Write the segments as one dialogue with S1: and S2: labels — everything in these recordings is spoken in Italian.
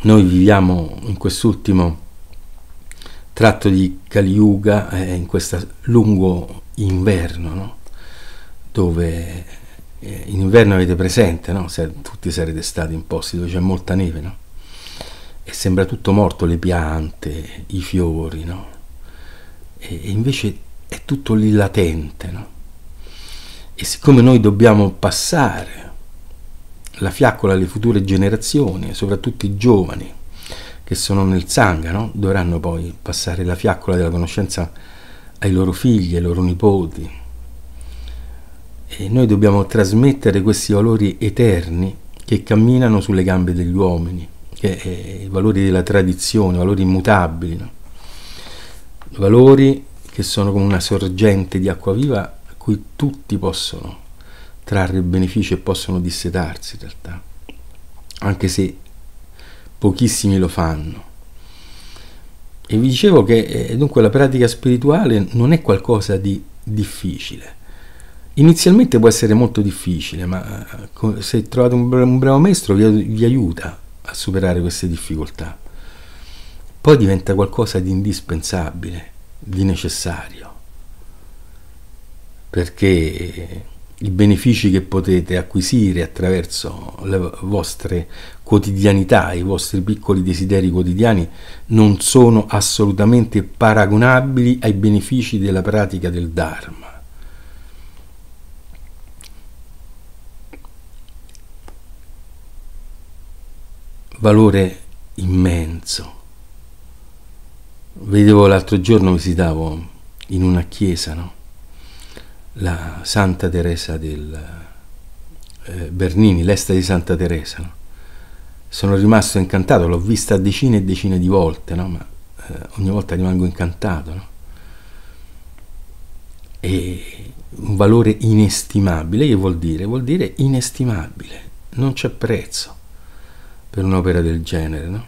S1: Noi viviamo in quest'ultimo tratto di Caliuga, eh, in questo lungo inverno, no? dove eh, in inverno avete presente, no? Se tutti sarete stati in posti dove c'è molta neve, no? e sembra tutto morto, le piante, i fiori, no? e, e invece è tutto lì latente. No? E siccome noi dobbiamo passare la fiaccola alle future generazioni, soprattutto i giovani che sono nel sangha, no? dovranno poi passare la fiaccola della conoscenza ai loro figli, ai loro nipoti. E noi dobbiamo trasmettere questi valori eterni che camminano sulle gambe degli uomini, eh, i valori della tradizione, i valori immutabili, no? valori che sono come una sorgente di acqua viva a cui tutti possono trarre benefici e possono dissetarsi in realtà, anche se pochissimi lo fanno. E vi dicevo che eh, dunque la pratica spirituale non è qualcosa di difficile. Inizialmente può essere molto difficile, ma eh, se trovate un, bra- un bravo maestro vi, vi aiuta a superare queste difficoltà. Poi diventa qualcosa di indispensabile, di necessario, perché i benefici che potete acquisire attraverso le vostre quotidianità, i vostri piccoli desideri quotidiani non sono assolutamente paragonabili ai benefici della pratica del Dharma. Valore immenso. Vedevo l'altro giorno, visitavo in una chiesa, no? la Santa Teresa del eh, Bernini, l'esta di Santa Teresa. No? Sono rimasto incantato, l'ho vista decine e decine di volte, no? ma eh, ogni volta rimango incantato. No? E un valore inestimabile, che vuol dire? Vuol dire inestimabile, non c'è prezzo per un'opera del genere. No?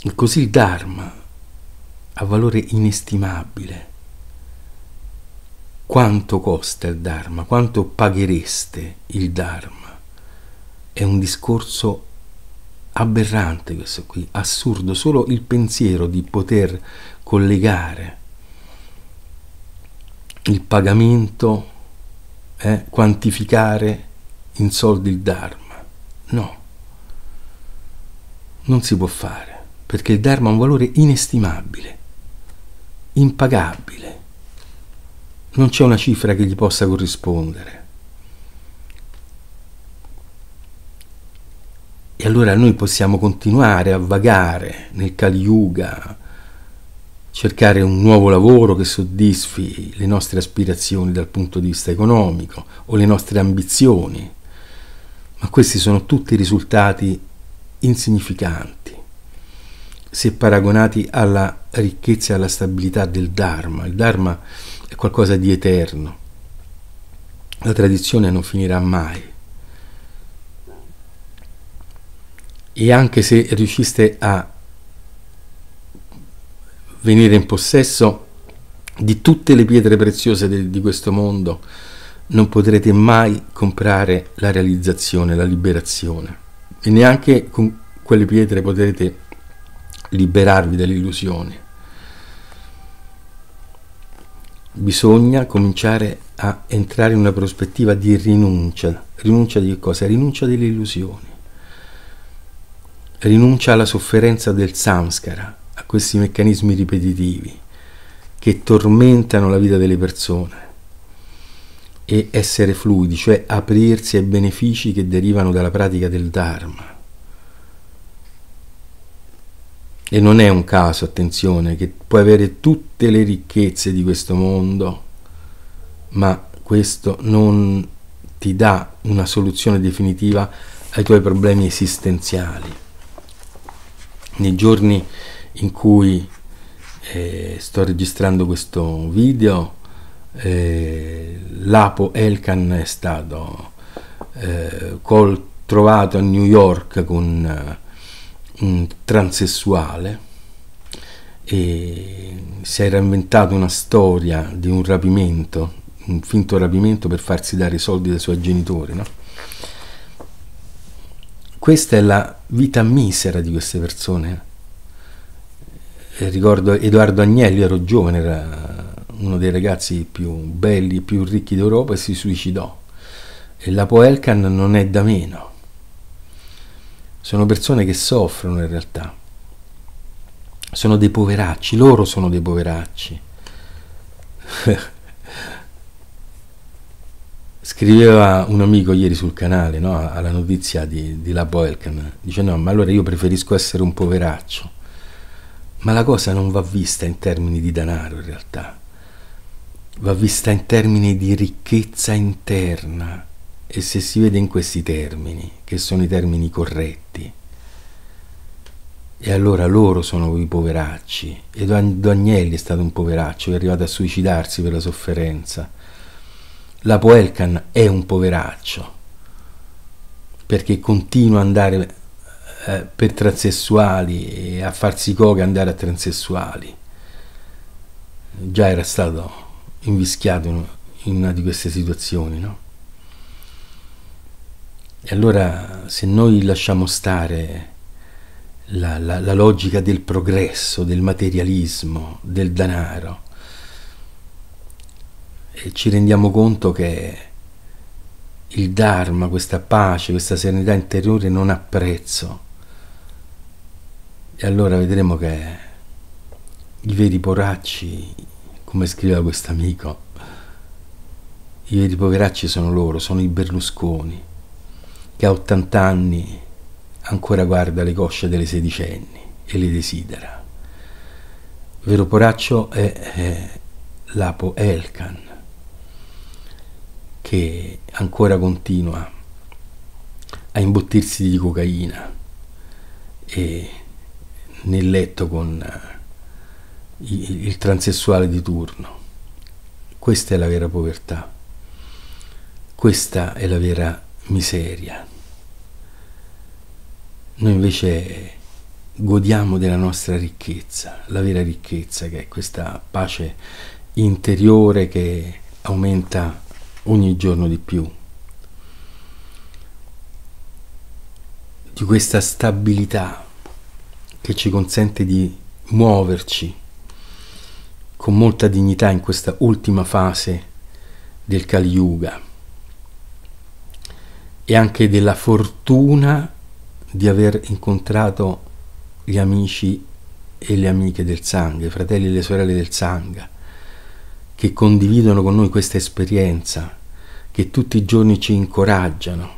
S1: E così il Dharma ha valore inestimabile quanto costa il Dharma, quanto paghereste il Dharma. È un discorso aberrante questo qui, assurdo, solo il pensiero di poter collegare il pagamento, eh, quantificare in soldi il Dharma. No, non si può fare, perché il Dharma ha un valore inestimabile, impagabile non c'è una cifra che gli possa corrispondere. E allora noi possiamo continuare a vagare nel Kali Yuga, cercare un nuovo lavoro che soddisfi le nostre aspirazioni dal punto di vista economico o le nostre ambizioni, ma questi sono tutti risultati insignificanti se paragonati alla ricchezza e alla stabilità del Dharma. Il Dharma è qualcosa di eterno, la tradizione non finirà mai. E anche se riusciste a venire in possesso di tutte le pietre preziose de, di questo mondo, non potrete mai comprare la realizzazione, la liberazione. E neanche con quelle pietre potrete liberarvi dall'illusione. Bisogna cominciare a entrare in una prospettiva di rinuncia. Rinuncia di che cosa? Rinuncia dell'illusione. Rinuncia alla sofferenza del samskara, a questi meccanismi ripetitivi che tormentano la vita delle persone e essere fluidi, cioè aprirsi ai benefici che derivano dalla pratica del Dharma. E non è un caso, attenzione, che puoi avere tutte le ricchezze di questo mondo, ma questo non ti dà una soluzione definitiva ai tuoi problemi esistenziali. Nei giorni in cui eh, sto registrando questo video, eh, l'Apo Elkan è stato eh, col, trovato a New York con eh, mh, mm, transessuale e si era inventato una storia di un rapimento, un finto rapimento per farsi dare i soldi dai suoi genitori, no? Questa è la vita misera di queste persone. ricordo Edoardo Agnelli, ero giovane, era uno dei ragazzi più belli e più ricchi d'Europa e si suicidò. E la Poelcan non è da meno sono persone che soffrono in realtà, sono dei poveracci, loro sono dei poveracci. Scriveva un amico ieri sul canale no, alla notizia di, di Labo Elkan, dice no, ma allora io preferisco essere un poveraccio, ma la cosa non va vista in termini di denaro in realtà, va vista in termini di ricchezza interna e se si vede in questi termini, che sono i termini corretti, e allora loro sono i poveracci. E Do Agnelli è stato un poveraccio che è arrivato a suicidarsi per la sofferenza. La Poelcan è un poveraccio perché continua ad andare eh, per transessuali e a farsi coca andare a transessuali. Già era stato invischiato in una di queste situazioni, no? E allora se noi lasciamo stare la, la, la logica del progresso, del materialismo, del denaro, e ci rendiamo conto che il Dharma, questa pace, questa serenità interiore non ha prezzo. E allora vedremo che i veri poracci, come scriveva questo amico, i veri poveracci sono loro, sono i Berlusconi che a 80 anni ancora guarda le cosce delle sedicenni e le desidera. Vero Poraccio è, è l'Apo Elkan, che ancora continua a imbottirsi di cocaina e nel letto con eh, il, il transessuale di turno. Questa è la vera povertà, questa è la vera miseria. Noi invece godiamo della nostra ricchezza, la vera ricchezza che è questa pace interiore che aumenta ogni giorno di più, di questa stabilità che ci consente di muoverci con molta dignità in questa ultima fase del Kali Yuga e anche della fortuna di aver incontrato gli amici e le amiche del sangue, i fratelli e le sorelle del sangue, che condividono con noi questa esperienza, che tutti i giorni ci incoraggiano,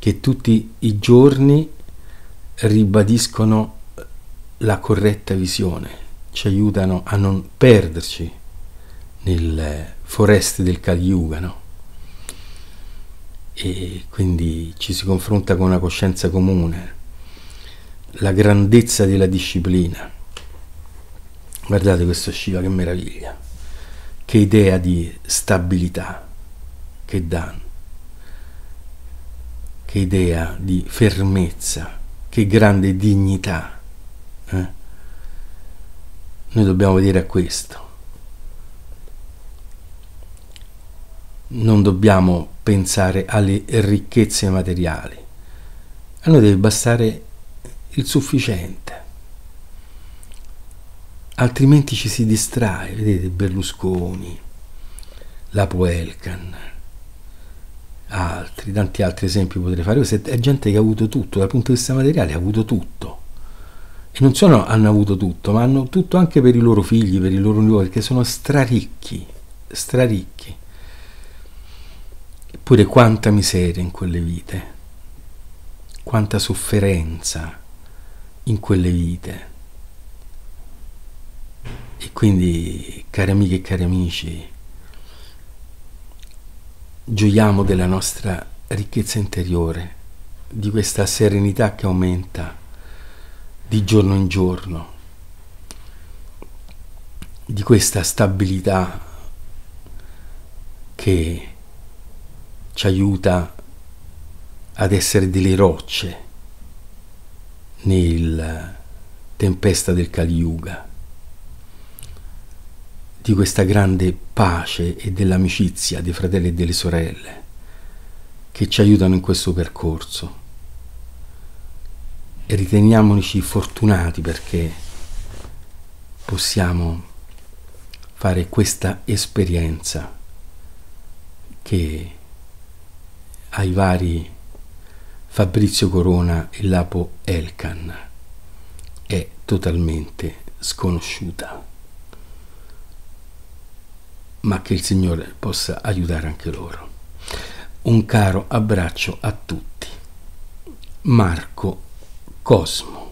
S1: che tutti i giorni ribadiscono la corretta visione, ci aiutano a non perderci nel foreste del Cagliugano e quindi ci si confronta con una coscienza comune, la grandezza della disciplina. Guardate questo Shiva che meraviglia, che idea di stabilità che danno, che idea di fermezza, che grande dignità. Eh? Noi dobbiamo vedere a questo. non dobbiamo pensare alle ricchezze materiali. A noi deve bastare il sufficiente. Altrimenti ci si distrae, vedete Berlusconi, la Poelcan, altri, tanti altri esempi potrei fare. Questa è gente che ha avuto tutto, dal punto di vista materiale ha avuto tutto. E non solo hanno avuto tutto, ma hanno tutto anche per i loro figli, per i loro nipoti, perché sono straricchi, straricchi. Eppure quanta miseria in quelle vite, quanta sofferenza in quelle vite. E quindi, cari amiche e cari amici, gioiamo della nostra ricchezza interiore, di questa serenità che aumenta di giorno in giorno, di questa stabilità che ci aiuta ad essere delle rocce nella tempesta del Kali Yuga, di questa grande pace e dell'amicizia dei fratelli e delle sorelle che ci aiutano in questo percorso. E riteniamoci fortunati perché possiamo fare questa esperienza che ai vari Fabrizio Corona e Lapo Elkan è totalmente sconosciuta, ma che il Signore possa aiutare anche loro. Un caro abbraccio a tutti. Marco Cosmo.